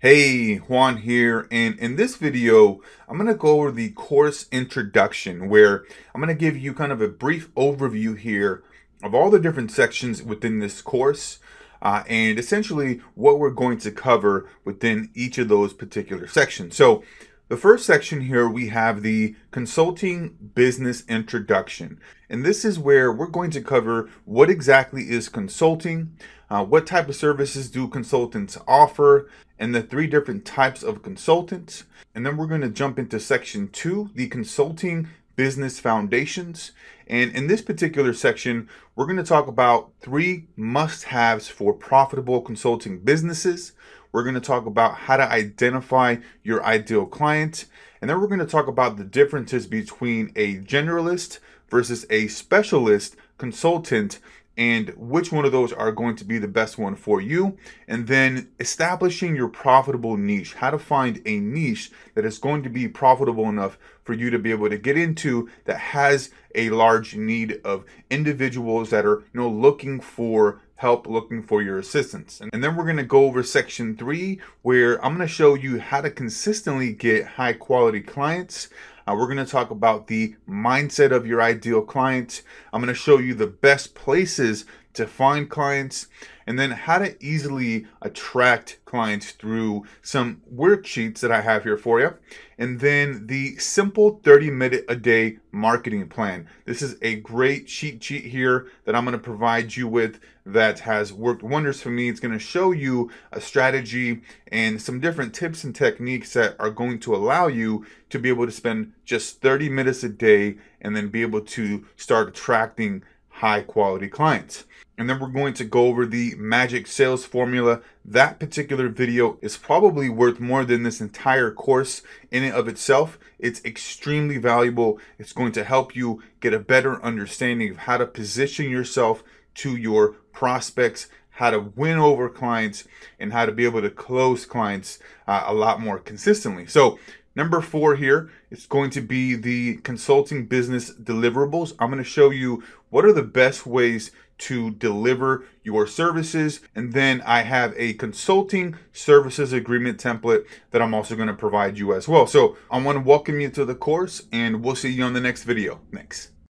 Hey, Juan here, and in this video, I'm going to go over the course introduction where I'm going to give you kind of a brief overview here of all the different sections within this course uh, and essentially what we're going to cover within each of those particular sections. So the first section here, we have the consulting business introduction. And this is where we're going to cover what exactly is consulting, uh, what type of services do consultants offer, and the three different types of consultants. And then we're going to jump into section two, the consulting business foundations. And in this particular section, we're going to talk about three must haves for profitable consulting businesses. We're going to talk about how to identify your ideal client. And then we're going to talk about the differences between a generalist versus a specialist consultant and which one of those are going to be the best one for you. And then establishing your profitable niche, how to find a niche that is going to be profitable enough for you to be able to get into that has a large need of individuals that are you know looking for help looking for your assistance. And then we're going to go over section three, where I'm going to show you how to consistently get high quality clients. Uh, we're going to talk about the mindset of your ideal client. I'm going to show you the best places to find clients, and then how to easily attract clients through some worksheets that I have here for you, and then the simple 30 minute a day marketing plan. This is a great cheat sheet here that I'm gonna provide you with that has worked wonders for me. It's gonna show you a strategy and some different tips and techniques that are going to allow you to be able to spend just 30 minutes a day and then be able to start attracting high quality clients. And then we're going to go over the magic sales formula. That particular video is probably worth more than this entire course in and of itself. It's extremely valuable. It's going to help you get a better understanding of how to position yourself to your prospects, how to win over clients and how to be able to close clients uh, a lot more consistently. So, number four here is going to be the consulting business deliverables. I'm going to show you what are the best ways to deliver your services. And then I have a consulting services agreement template that I'm also going to provide you as well. So, I want to welcome you to the course and we'll see you on the next video. Thanks.